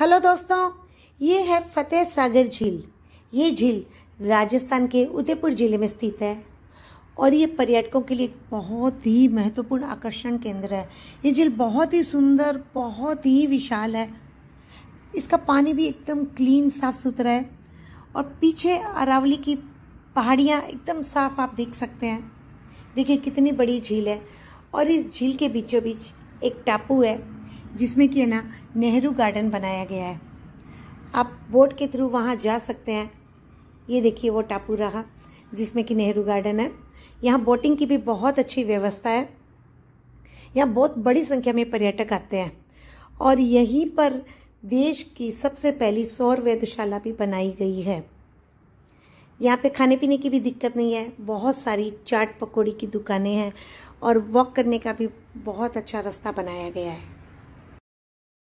hello दोस्तों ये है फतेह सागर झील ये झील राजस्थान के उदयपुर जिले में स्थित है और ये पर्यटकों के लिए बहुत ही महत्वपूर्ण आकर्षण केंद्र है ये झील बहुत ही सुंदर बहुत ही विशाल है इसका पानी भी एकदम क्लीन साफ सुथरा है और पीछे अरावली की पहाड़ियाँ एकदम साफ आप देख सकते हैं देखिए कितनी बड़ी झील है और इस झील के बीचों बीच एक टापू है जिसमें कि है ना नेहरू गार्डन बनाया गया है आप बोट के थ्रू वहाँ जा सकते हैं ये देखिए वो टापू रहा जिसमें कि नेहरू गार्डन है यहाँ बोटिंग की भी बहुत अच्छी व्यवस्था है यहाँ बहुत बड़ी संख्या में पर्यटक आते हैं और यहीं पर देश की सबसे पहली सौर वेधशाला भी बनाई गई है यहाँ पे खाने पीने की भी दिक्कत नहीं है बहुत सारी चाट पकौड़ी की दुकानें हैं और वॉक करने का भी बहुत अच्छा रास्ता बनाया गया है